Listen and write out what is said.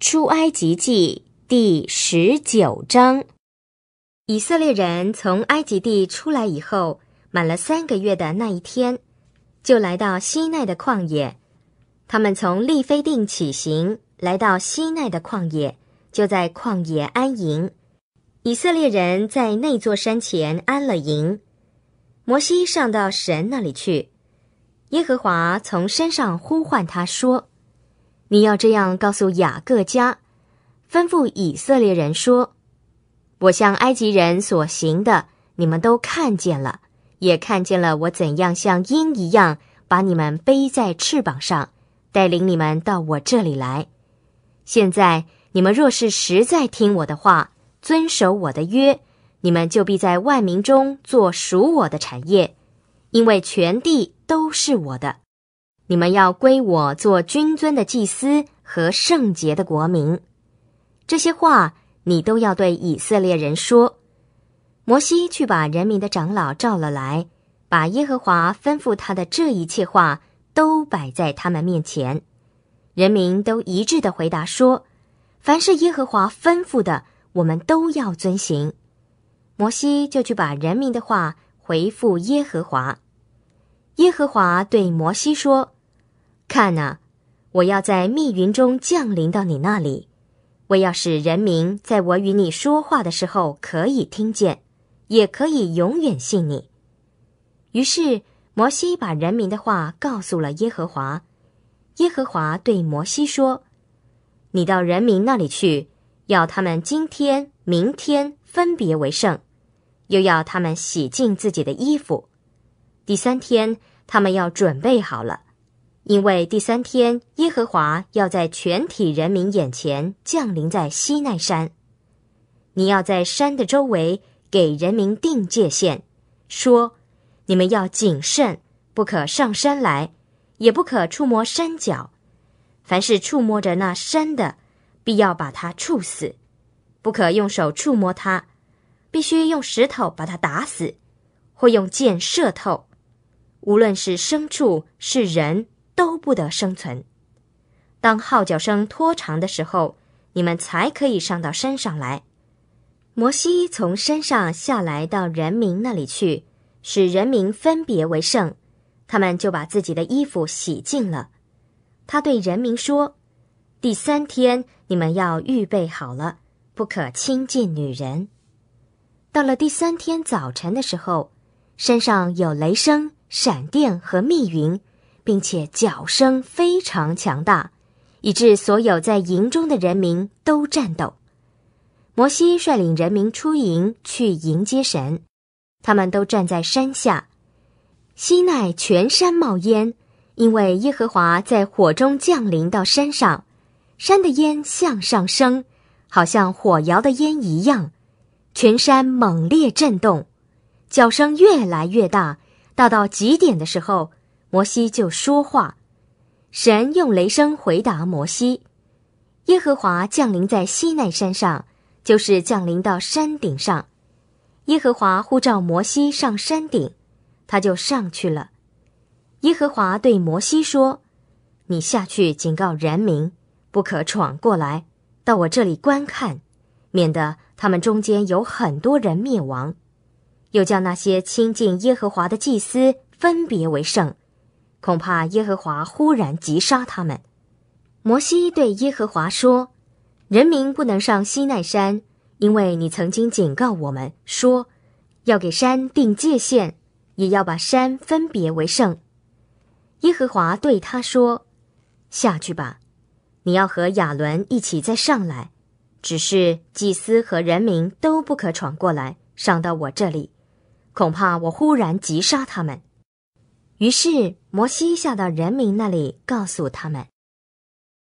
出埃及记第十九章，以色列人从埃及地出来以后，满了三个月的那一天，就来到西奈的旷野。他们从利非定起行，来到西奈的旷野，就在旷野安营。以色列人在那座山前安了营。摩西上到神那里去，耶和华从山上呼唤他说。你要这样告诉雅各家，吩咐以色列人说：“我向埃及人所行的，你们都看见了，也看见了我怎样像鹰一样把你们背在翅膀上，带领你们到我这里来。现在你们若是实在听我的话，遵守我的约，你们就必在万民中做属我的产业，因为全地都是我的。”你们要归我做君尊的祭司和圣洁的国民，这些话你都要对以色列人说。摩西去把人民的长老召了来，把耶和华吩咐他的这一切话都摆在他们面前。人民都一致的回答说：“凡是耶和华吩咐的，我们都要遵行。”摩西就去把人民的话回复耶和华。耶和华对摩西说。看呐，我要在密云中降临到你那里，我要使人民在我与你说话的时候可以听见，也可以永远信你。于是摩西把人民的话告诉了耶和华，耶和华对摩西说：“你到人民那里去，要他们今天、明天分别为圣，又要他们洗净自己的衣服。第三天，他们要准备好了。”因为第三天，耶和华要在全体人民眼前降临在西奈山，你要在山的周围给人民定界限，说：你们要谨慎，不可上山来，也不可触摸山脚。凡是触摸着那山的，必要把它处死；不可用手触摸它，必须用石头把它打死，或用箭射透。无论是牲畜是人。都不得生存。当号角声拖长的时候，你们才可以上到山上来。摩西从山上下来到人民那里去，使人民分别为圣。他们就把自己的衣服洗净了。他对人民说：“第三天你们要预备好了，不可亲近女人。”到了第三天早晨的时候，山上有雷声、闪电和密云。并且脚声非常强大，以致所有在营中的人民都颤抖。摩西率领人民出营去迎接神，他们都站在山下。西奈全山冒烟，因为耶和华在火中降临到山上，山的烟向上升，好像火窑的烟一样。全山猛烈震动，脚声越来越大，大到极点的时候。摩西就说话，神用雷声回答摩西。耶和华降临在西奈山上，就是降临到山顶上。耶和华呼召摩西上山顶，他就上去了。耶和华对摩西说：“你下去警告人民，不可闯过来到我这里观看，免得他们中间有很多人灭亡。”又叫那些亲近耶和华的祭司分别为圣。恐怕耶和华忽然击杀他们。摩西对耶和华说：“人民不能上西奈山，因为你曾经警告我们说，要给山定界限，也要把山分别为圣。”耶和华对他说：“下去吧，你要和亚伦一起再上来，只是祭司和人民都不可闯过来，上到我这里，恐怕我忽然击杀他们。”于是。摩西下到人民那里，告诉他们。